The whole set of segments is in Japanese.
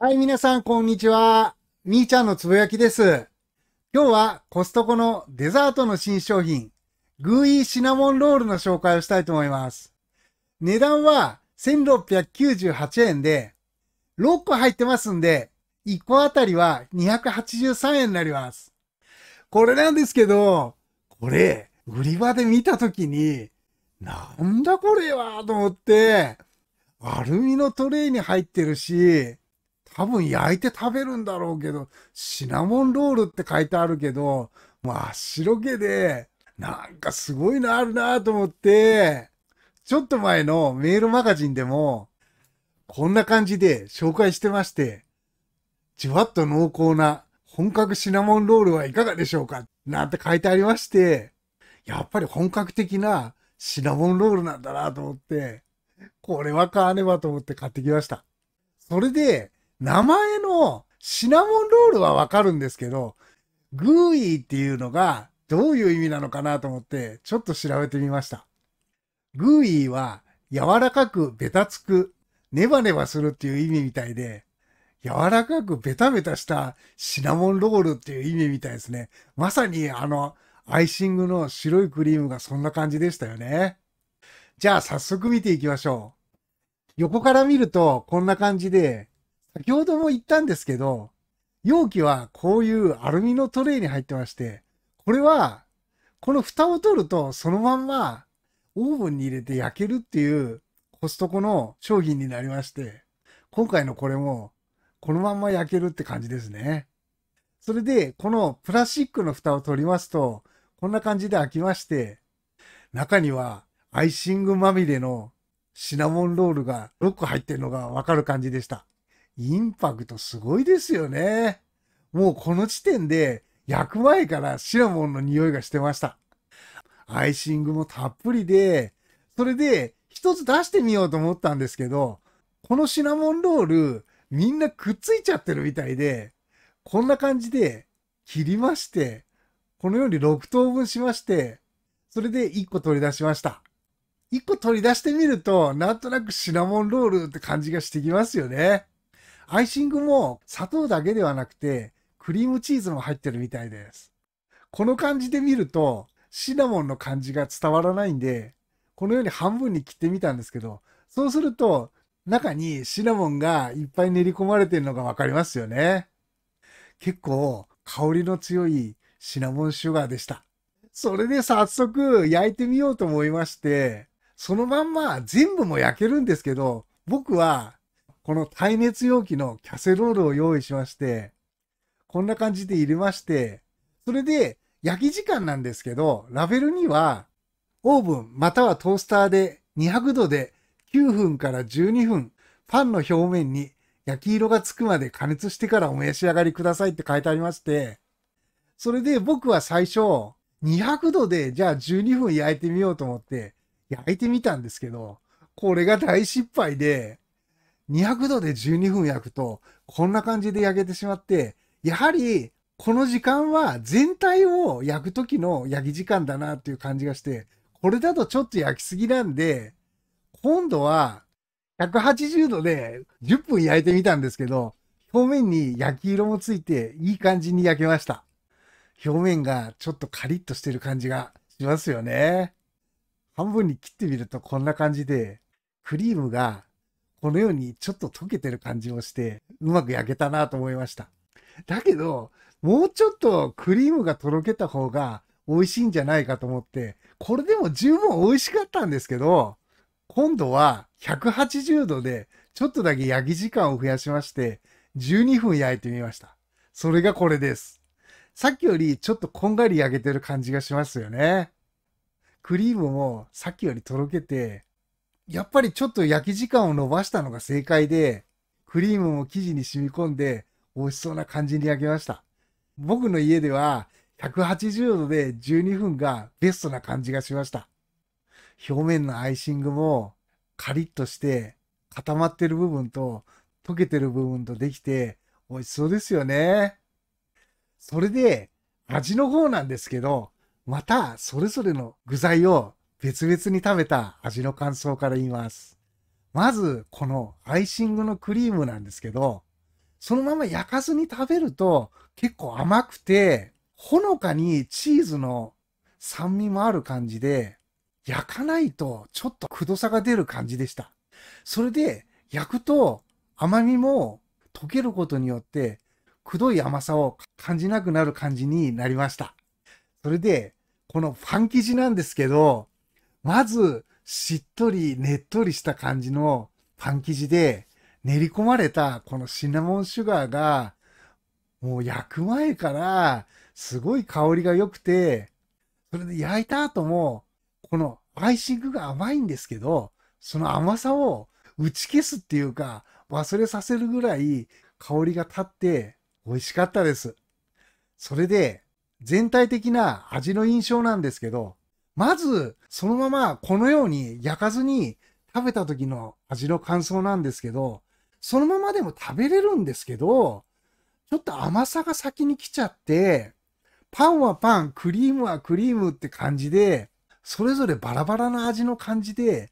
はい、皆さん、こんにちは。みーちゃんのつぶやきです。今日はコストコのデザートの新商品、グーイーシナモンロールの紹介をしたいと思います。値段は1698円で、6個入ってますんで、1個あたりは283円になります。これなんですけど、これ、売り場で見たときに、なんだこれはと思って、アルミのトレイに入ってるし、多分焼いて食べるんだろうけど、シナモンロールって書いてあるけど、もう白毛で、なんかすごいのあるなと思って、ちょっと前のメールマガジンでも、こんな感じで紹介してまして、じわっと濃厚な本格シナモンロールはいかがでしょうかなんて書いてありまして、やっぱり本格的なシナモンロールなんだなと思って、これは買わねばと思って買ってきました。それで、名前のシナモンロールはわかるんですけど、グーイーっていうのがどういう意味なのかなと思って、ちょっと調べてみました。グーイーは柔らかくベタつく、ネバネバするっていう意味みたいで、柔らかくベタベタしたシナモンロールっていう意味みたいですね。まさにあの、アイシングの白いクリームがそんな感じでしたよね。じゃあ早速見ていきましょう。横から見るとこんな感じで先ほども言ったんですけど、容器はこういうアルミのトレイに入ってまして、これは、この蓋を取るとそのまんまオーブンに入れて焼けるっていうコストコの商品になりまして、今回のこれもこのまんま焼けるって感じですね。それで、このプラスチックの蓋を取りますと、こんな感じで開きまして、中にはアイシングまみれのシナモンロールが6個入ってるのがわかる感じでした。インパクトすごいですよね。もうこの時点で焼く前からシナモンの匂いがしてました。アイシングもたっぷりで、それで一つ出してみようと思ったんですけど、このシナモンロールみんなくっついちゃってるみたいで、こんな感じで切りまして、このように6等分しまして、それで1個取り出しました。1個取り出してみると、なんとなくシナモンロールって感じがしてきますよね。アイシングも砂糖だけではなくて、クリームチーズも入ってるみたいです。この感じで見ると、シナモンの感じが伝わらないんで、このように半分に切ってみたんですけど、そうすると、中にシナモンがいっぱい練り込まれてるのがわかりますよね。結構香りの強いシナモンシュガーでした。それで早速焼いてみようと思いまして、そのまんま全部も焼けるんですけど、僕はこの耐熱容器のキャセロールを用意しまして、こんな感じで入れまして、それで焼き時間なんですけど、ラベルには、オーブンまたはトースターで200度で9分から12分、パンの表面に焼き色がつくまで加熱してからお召し上がりくださいって書いてありまして、それで僕は最初、200度でじゃあ12分焼いてみようと思って焼いてみたんですけど、これが大失敗で、200度で12分焼くと、こんな感じで焼けてしまって、やはり、この時間は全体を焼く時の焼き時間だなっていう感じがして、これだとちょっと焼きすぎなんで、今度は180度で10分焼いてみたんですけど、表面に焼き色もついていい感じに焼けました。表面がちょっとカリッとしてる感じがしますよね。半分に切ってみるとこんな感じで、クリームがこのようにちょっと溶けてる感じもして、うまく焼けたなと思いました。だけど、もうちょっとクリームがとろけた方が美味しいんじゃないかと思って、これでも十分美味しかったんですけど、今度は180度でちょっとだけ焼き時間を増やしまして、12分焼いてみました。それがこれです。さっきよりちょっとこんがり焼けてる感じがしますよね。クリームもさっきよりとろけて、やっぱりちょっと焼き時間を伸ばしたのが正解で、クリームも生地に染み込んで、美味しそうな感じに焼けました。僕の家では、180度で12分がベストな感じがしました。表面のアイシングもカリッとして固まってる部分と溶けてる部分とできて美味しそうですよね。それで味の方なんですけど、またそれぞれの具材を別々に食べた味の感想から言います。まず、このアイシングのクリームなんですけど、そのまま焼かずに食べると結構甘くて、ほのかにチーズの酸味もある感じで、焼かないとちょっとくどさが出る感じでした。それで焼くと甘みも溶けることによってくどい甘さを感じなくなる感じになりました。それで、このパン生地なんですけど、まず、しっとり、ねっとりした感じのパン生地で、練り込まれたこのシナモンシュガーが、もう焼く前から、すごい香りが良くて、それで焼いた後も、このアイシングが甘いんですけど、その甘さを打ち消すっていうか、忘れさせるぐらい香りが立って美味しかったです。それで、全体的な味の印象なんですけど、まず、そのままこのように焼かずに食べた時の味の感想なんですけど、そのままでも食べれるんですけど、ちょっと甘さが先に来ちゃって、パンはパン、クリームはクリームって感じで、それぞれバラバラな味の感じで、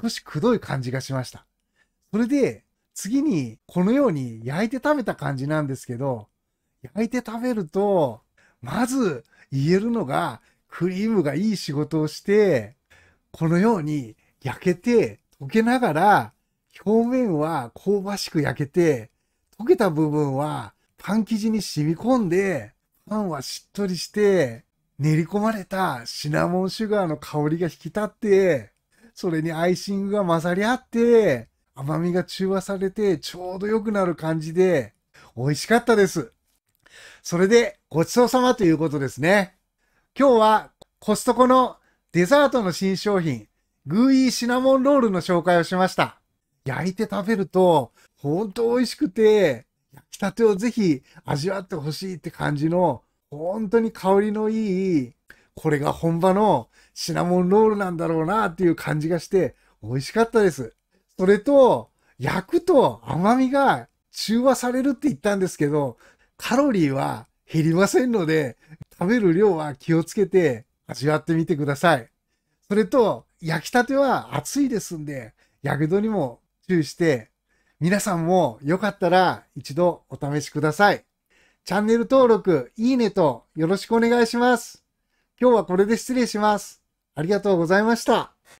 少しくどい感じがしました。それで、次にこのように焼いて食べた感じなんですけど、焼いて食べると、まず言えるのが、クリームがいい仕事をして、このように焼けて溶けながら、表面は香ばしく焼けて、溶けた部分はパン生地に染み込んで、パンはしっとりして、練り込まれたシナモンシュガーの香りが引き立って、それにアイシングが混ざり合って、甘みが中和されてちょうど良くなる感じで、美味しかったです。それでごちそうさまということですね。今日はコストコのデザートの新商品、グーイーシナモンロールの紹介をしました。焼いて食べると、ほんと美味しくて、焼きたてをぜひ味わってほしいって感じの、本当に香りのいい、これが本場のシナモンロールなんだろうなっていう感じがして、美味しかったです。それと、焼くと甘みが中和されるって言ったんですけど、カロリーは減りませんので、食べる量は気をつけて味わってみてください。それと、焼きたては熱いですんで、やけどにも注意して、皆さんもよかったら一度お試しください。チャンネル登録、いいねとよろしくお願いします。今日はこれで失礼します。ありがとうございました。